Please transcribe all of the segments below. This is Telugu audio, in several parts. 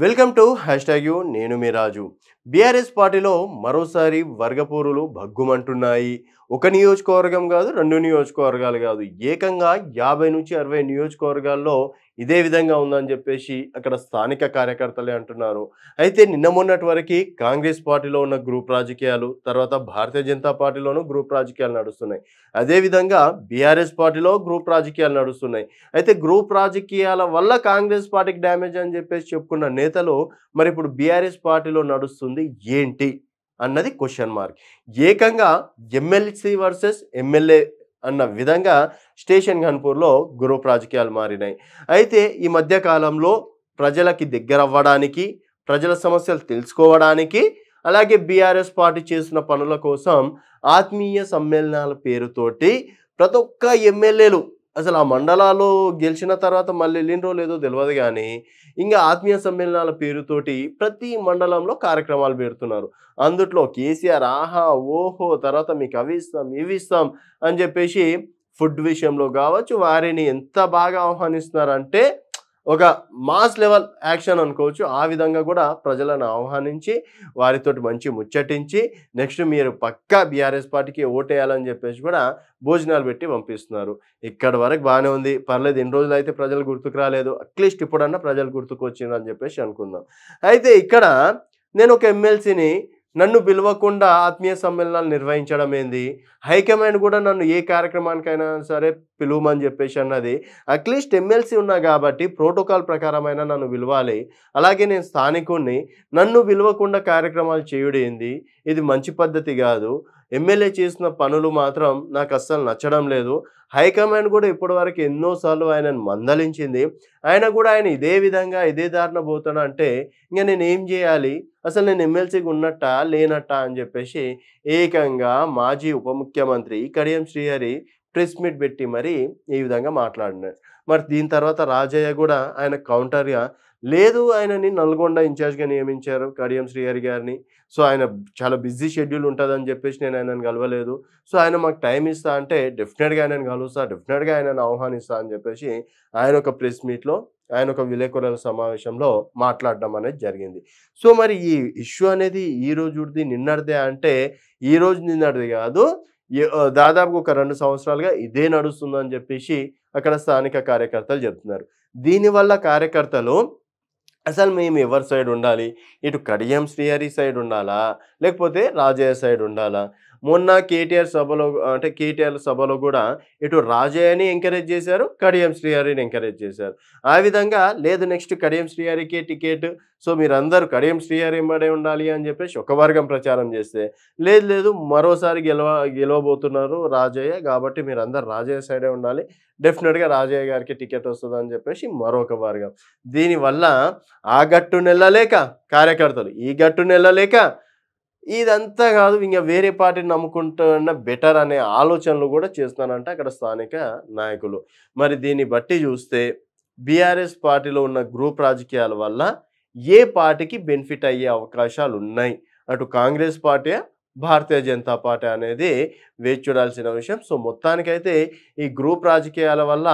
welcome to hashtag you నేను మీ రాజు బీఆర్ఎస్ పార్టీలో మరోసారి వర్గపూరులు భగ్గుమంటున్నాయి ఒక నియోజకవర్గం కాదు రెండు నియోజకవర్గాలు కాదు ఏకంగా యాభై నుంచి అరవై నియోజకవర్గాల్లో ఇదే విధంగా ఉందని చెప్పేసి అక్కడ స్థానిక కార్యకర్తలే అంటున్నారు అయితే నిన్న మొన్నటి వరకు కాంగ్రెస్ పార్టీలో ఉన్న గ్రూప్ రాజకీయాలు తర్వాత భారతీయ జనతా పార్టీలోనూ గ్రూప్ రాజకీయాలు నడుస్తున్నాయి అదేవిధంగా బీఆర్ఎస్ పార్టీలో గ్రూప్ రాజకీయాలు నడుస్తున్నాయి అయితే గ్రూప్ రాజకీయాల వల్ల కాంగ్రెస్ పార్టీకి డ్యామేజ్ అని చెప్పేసి చెప్పుకున్న నేతలు మరి ఇప్పుడు బీఆర్ఎస్ పార్టీలో నడుస్తుంది జరుగుతుంది ఏంటి అన్నది క్వశ్చన్ మార్క్ ఏకంగా ఎమ్మెల్సీ వర్సెస్ ఎమ్మెల్యే అన్న విధంగా స్టేషన్ ఘన్పూర్లో గ్రూప్ రాజకీయాలు మారినాయి అయితే ఈ మధ్య కాలంలో ప్రజలకి దగ్గర అవ్వడానికి ప్రజల సమస్యలు తెలుసుకోవడానికి అలాగే బీఆర్ఎస్ పార్టీ చేసిన పనుల కోసం ఆత్మీయ సమ్మేళనాల పేరుతోటి ప్రతి ఒక్క ఎమ్మెల్యేలు అసలు ఆ మండలాలు గెలిచిన తర్వాత మళ్ళీ వెళ్ళినరో లేదో తెలియదు కానీ ఇంకా ఆత్మీయ సమ్మేళనాల పేరుతోటి ప్రతి మండలంలో కార్యక్రమాలు పెడుతున్నారు అందుట్లో కేసీఆర్ ఆహా ఓహో తర్వాత మీకు అవి ఇస్తాం ఇవి ఇస్తాం అని చెప్పేసి ఫుడ్ విషయంలో కావచ్చు వారిని ఎంత బాగా ఆహ్వానిస్తున్నారంటే ఒక మాస్ లెవెల్ యాక్షన్ అనుకోవచ్చు ఆ విధంగా కూడా ప్రజలను ఆహ్వానించి వారితో మంచి ముచ్చటించి నెక్స్ట్ మీరు పక్కా బీఆర్ఎస్ పార్టీకి ఓటేయాలని చెప్పేసి కూడా భోజనాలు పెట్టి పంపిస్తున్నారు ఇక్కడ వరకు బాగానే ఉంది పర్లేదు ఇన్ని రోజులు అయితే ప్రజలు గుర్తుకు రాలేదు అట్లీస్ట్ ఇప్పుడన్నా ప్రజలు గుర్తుకు వచ్చిందని చెప్పేసి అనుకుందాం అయితే ఇక్కడ నేను ఒక ఎమ్మెల్సీని నన్ను పిలవకుండా ఆత్మీయ సమ్మేళనాలు నిర్వహించడం ఏంది హైకమాండ్ కూడా నన్ను ఏ కార్యక్రమానికైనా సరే పిలువమని చెప్పేసి అన్నది అట్లీస్ట్ ఎమ్మెల్సీ ఉన్నా కాబట్టి ప్రోటోకాల్ ప్రకారమైన నన్ను పిలవాలి అలాగే నేను స్థానికుణ్ణి నన్ను పిలవకుండా కార్యక్రమాలు చేయుడేంది ఇది మంచి పద్ధతి కాదు ఎమ్మెల్యే చేసిన పనులు మాత్రం నాకు అస్సలు నచ్చడం లేదు హైకమాండ్ కూడా ఇప్పటి వరకు ఎన్నోసార్లు ఆయనను మందలించింది ఆయన కూడా ఆయన ఇదే విధంగా ఇదే దారిన పోతాడు అంటే ఇంకా నేను ఏం చేయాలి అసలు నేను ఎమ్మెల్సీకి ఉన్నట్ట లేనట్ట అని చెప్పేసి ఏకంగా మాజీ ఉప ముఖ్యమంత్రి కడియం శ్రీహరి ప్రెస్ మీట్ పెట్టి మరి ఈ విధంగా మాట్లాడినాడు మరి దీని తర్వాత రాజయ్య కూడా ఆయన కౌంటర్గా లేదు ఆయనని నల్గొండ ఇన్ఛార్జ్గా నియమించారు కడియం శ్రీహరి గారిని సో ఆయన చాలా బిజీ షెడ్యూల్ ఉంటుందని చెప్పేసి నేను ఆయనను కలవలేదు సో ఆయన మాకు టైం ఇస్తా అంటే డెఫినెట్గా ఆయనను కలుస్తా డెఫినెట్గా ఆయనను ఆహ్వానిస్తా అని చెప్పేసి ఆయన ఒక ప్రెస్ మీట్లో ఆయన ఒక విలేకరుల సమావేశంలో మాట్లాడడం అనేది జరిగింది సో మరి ఈ ఇష్యూ అనేది ఈ రోజుది నిన్నటిదే అంటే ఈ రోజు నిన్నటిది కాదు దాదాపు ఒక రెండు సంవత్సరాలుగా ఇదే నడుస్తుందని చెప్పేసి అక్కడ స్థానిక కార్యకర్తలు చెప్తున్నారు దీనివల్ల కార్యకర్తలు అసలు మేము ఎవరి సైడ్ ఉండాలి ఇటు కడియం శ్రీహరి సైడ్ ఉండాలా లేకపోతే రాజయ్య సైడ్ ఉండాలా మొన్న కేటీఆర్ సభలో అంటే కేటీఆర్ సభలో కూడా ఇటు రాజయ్యని ఎంకరేజ్ చేశారు కడియం శ్రీహరిని ఎంకరేజ్ చేశారు ఆ విధంగా లేదు నెక్స్ట్ కడియం శ్రీహరికే టికెట్ సో మీరందరూ కడియం శ్రీహరి ఎంబడే ఉండాలి అని చెప్పేసి ఒక వర్గం ప్రచారం చేస్తే లేదు లేదు మరోసారి గెలవ గెలవబోతున్నారు రాజయ్య కాబట్టి మీరందరూ రాజయ్య సైడే ఉండాలి డెఫినెట్గా రాజయ్య గారికి టికెట్ వస్తుంది అని చెప్పేసి మరొక వర్గం దీనివల్ల ఆ గట్టు నెల్లలేక కార్యకర్తలు ఈ గట్టు నెల్లలేక ఇదంతా కాదు ఇంకా వేరే పార్టీని నమ్ముకుంటున్న బెటర్ అనే ఆలోచనలు కూడా చేస్తున్నారంటే అక్కడ స్థానిక నాయకులు మరి దీన్ని బట్టి చూస్తే బీఆర్ఎస్ పార్టీలో ఉన్న గ్రూప్ రాజకీయాల వల్ల ఏ పార్టీకి బెనిఫిట్ అయ్యే అవకాశాలు ఉన్నాయి అటు కాంగ్రెస్ పార్టీ భారతీయ జనతా పార్టీ అనేది వేచి చూడాల్సిన విషయం సో మొత్తానికైతే ఈ గ్రూప్ రాజకీయాల వల్ల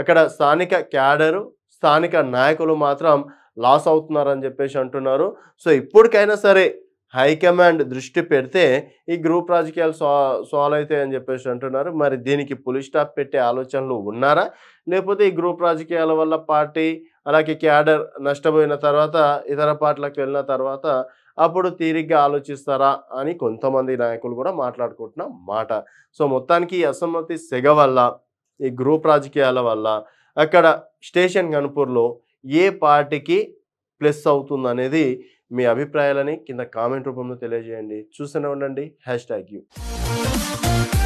అక్కడ స్థానిక క్యాడరు స్థానిక నాయకులు మాత్రం లాస్ అవుతున్నారని చెప్పేసి అంటున్నారు సో ఇప్పటికైనా సరే హైకమాండ్ దృష్టి పెడితే ఈ గ్రూప్ రాజకీయాలు సో సాల్వ్ అవుతాయి అని చెప్పేసి అంటున్నారు మరి దీనికి పులి స్టాప్ పెట్టే ఆలోచనలు ఉన్నారా లేకపోతే ఈ గ్రూప్ రాజకీయాల వల్ల పార్టీ అలాగే క్యాడర్ నష్టపోయిన తర్వాత ఇతర పార్టీలకు వెళ్ళిన తర్వాత అప్పుడు తీరిగ్గా ఆలోచిస్తారా అని కొంతమంది నాయకులు కూడా మాట్లాడుకుంటున్న మాట సో మొత్తానికి అసమ్మతి సెగ వల్ల ఈ గ్రూప్ రాజకీయాల వల్ల అక్కడ స్టేషన్ గన్పూర్లో ఏ పార్టీకి ప్లస్ అనేది మీ అభిప్రాయాలని కింద కామెంట్ రూపంలో తెలియజేయండి చూస్తూనే ఉండండి హ్యాష్ ట్యాగ్ యూ